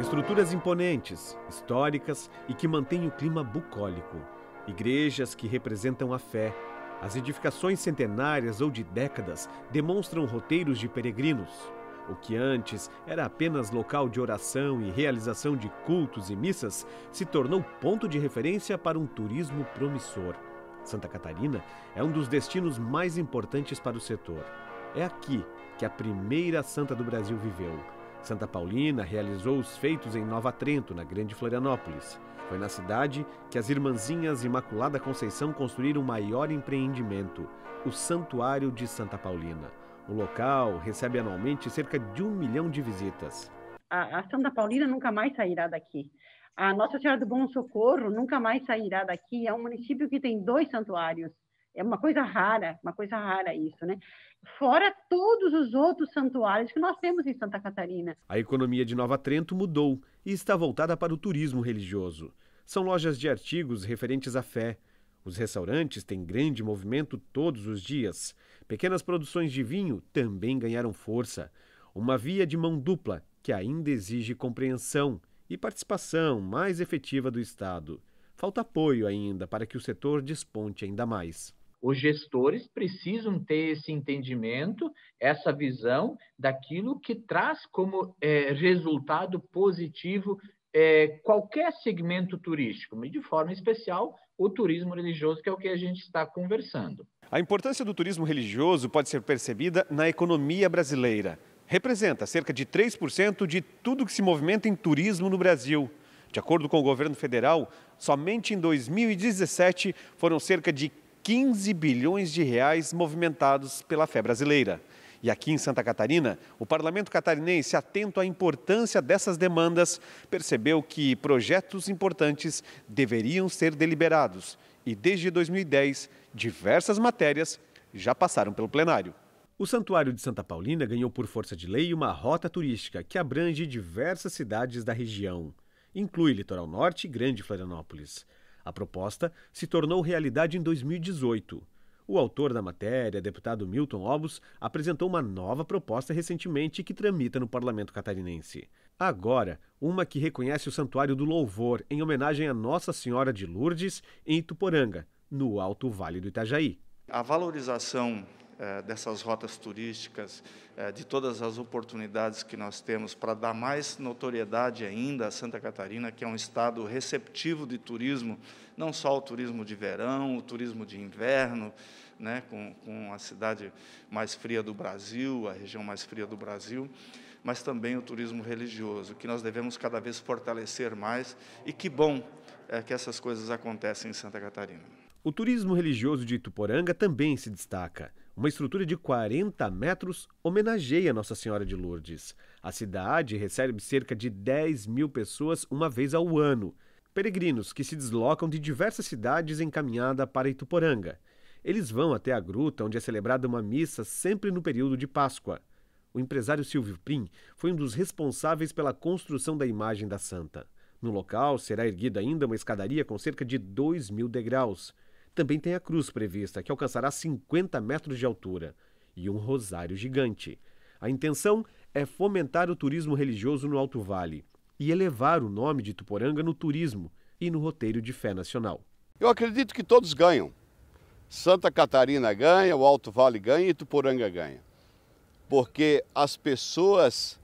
Estruturas imponentes, históricas e que mantêm o clima bucólico. Igrejas que representam a fé. As edificações centenárias ou de décadas demonstram roteiros de peregrinos. O que antes era apenas local de oração e realização de cultos e missas se tornou ponto de referência para um turismo promissor. Santa Catarina é um dos destinos mais importantes para o setor. É aqui que a primeira santa do Brasil viveu. Santa Paulina realizou os feitos em Nova Trento, na Grande Florianópolis. Foi na cidade que as irmãzinhas Imaculada Conceição construíram o maior empreendimento, o Santuário de Santa Paulina. O local recebe anualmente cerca de um milhão de visitas. A, a Santa Paulina nunca mais sairá daqui. A Nossa Senhora do Bom Socorro nunca mais sairá daqui. É um município que tem dois santuários. É uma coisa rara, uma coisa rara isso, né? Fora todos os outros santuários que nós temos em Santa Catarina. A economia de Nova Trento mudou e está voltada para o turismo religioso. São lojas de artigos referentes à fé. Os restaurantes têm grande movimento todos os dias. Pequenas produções de vinho também ganharam força. Uma via de mão dupla que ainda exige compreensão e participação mais efetiva do Estado. Falta apoio ainda para que o setor desponte ainda mais. Os gestores precisam ter esse entendimento, essa visão daquilo que traz como é, resultado positivo é, qualquer segmento turístico, e de forma especial o turismo religioso, que é o que a gente está conversando. A importância do turismo religioso pode ser percebida na economia brasileira representa cerca de 3% de tudo que se movimenta em turismo no Brasil. De acordo com o governo federal, somente em 2017 foram cerca de 15 bilhões de reais movimentados pela fé brasileira. E aqui em Santa Catarina, o parlamento catarinense, atento à importância dessas demandas, percebeu que projetos importantes deveriam ser deliberados. E desde 2010, diversas matérias já passaram pelo plenário. O Santuário de Santa Paulina ganhou por força de lei uma rota turística que abrange diversas cidades da região. Inclui Litoral Norte e Grande Florianópolis. A proposta se tornou realidade em 2018. O autor da matéria, deputado Milton Obos, apresentou uma nova proposta recentemente que tramita no parlamento catarinense. Agora, uma que reconhece o Santuário do Louvor em homenagem a Nossa Senhora de Lourdes em Ituporanga, no Alto Vale do Itajaí. A valorização eh, dessas rotas turísticas, eh, de todas as oportunidades que nós temos para dar mais notoriedade ainda a Santa Catarina, que é um estado receptivo de turismo, não só o turismo de verão, o turismo de inverno, né, com, com a cidade mais fria do Brasil, a região mais fria do Brasil, mas também o turismo religioso, que nós devemos cada vez fortalecer mais. E que bom é, que essas coisas acontecem em Santa Catarina. O turismo religioso de Ituporanga também se destaca. Uma estrutura de 40 metros homenageia Nossa Senhora de Lourdes. A cidade recebe cerca de 10 mil pessoas uma vez ao ano, peregrinos que se deslocam de diversas cidades em caminhada para Ituporanga. Eles vão até a gruta, onde é celebrada uma missa sempre no período de Páscoa. O empresário Silvio Prim foi um dos responsáveis pela construção da imagem da santa. No local será erguida ainda uma escadaria com cerca de 2 mil degraus. Também tem a cruz prevista, que alcançará 50 metros de altura, e um rosário gigante. A intenção é fomentar o turismo religioso no Alto Vale e elevar o nome de Tuporanga no turismo e no roteiro de fé nacional. Eu acredito que todos ganham. Santa Catarina ganha, o Alto Vale ganha e Tuporanga ganha. Porque as pessoas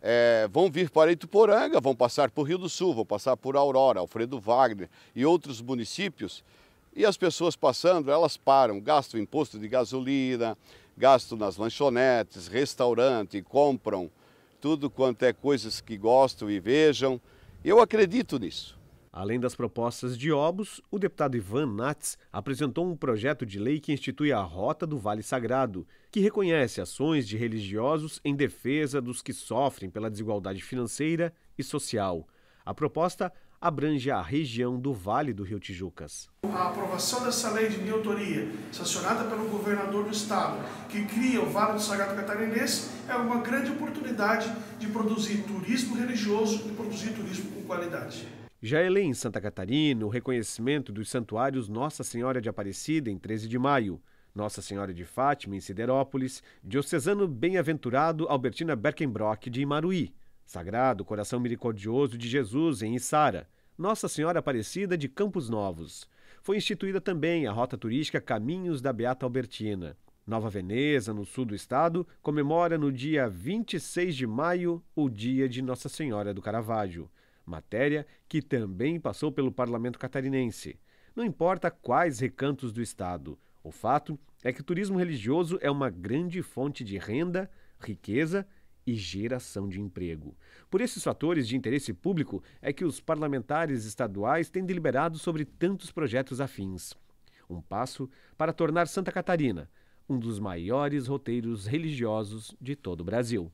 é, vão vir para Ituporanga, vão passar por Rio do Sul, vão passar por Aurora, Alfredo Wagner e outros municípios e as pessoas passando, elas param, gastam imposto de gasolina, gastam nas lanchonetes, restaurante, compram tudo quanto é coisas que gostam e vejam. Eu acredito nisso. Além das propostas de Obos, o deputado Ivan Nats apresentou um projeto de lei que institui a Rota do Vale Sagrado, que reconhece ações de religiosos em defesa dos que sofrem pela desigualdade financeira e social. A proposta abrange a região do Vale do Rio Tijucas. A aprovação dessa lei de autoria, sancionada pelo governador do estado, que cria o Vale do Sagrado Catarinense, é uma grande oportunidade de produzir turismo religioso e produzir turismo com qualidade. Já elei é em Santa Catarina o reconhecimento dos santuários Nossa Senhora de Aparecida em 13 de maio, Nossa Senhora de Fátima em Siderópolis, Diocesano Bem-Aventurado Albertina Berkenbrock de Imaruí, Sagrado Coração Misericordioso de Jesus em Içara, Nossa Senhora Aparecida de Campos Novos. Foi instituída também a rota turística Caminhos da Beata Albertina. Nova Veneza, no sul do estado, comemora no dia 26 de maio o dia de Nossa Senhora do Caravaggio, matéria que também passou pelo parlamento catarinense. Não importa quais recantos do estado, o fato é que o turismo religioso é uma grande fonte de renda, riqueza e geração de emprego. Por esses fatores de interesse público é que os parlamentares estaduais têm deliberado sobre tantos projetos afins. Um passo para tornar Santa Catarina um dos maiores roteiros religiosos de todo o Brasil.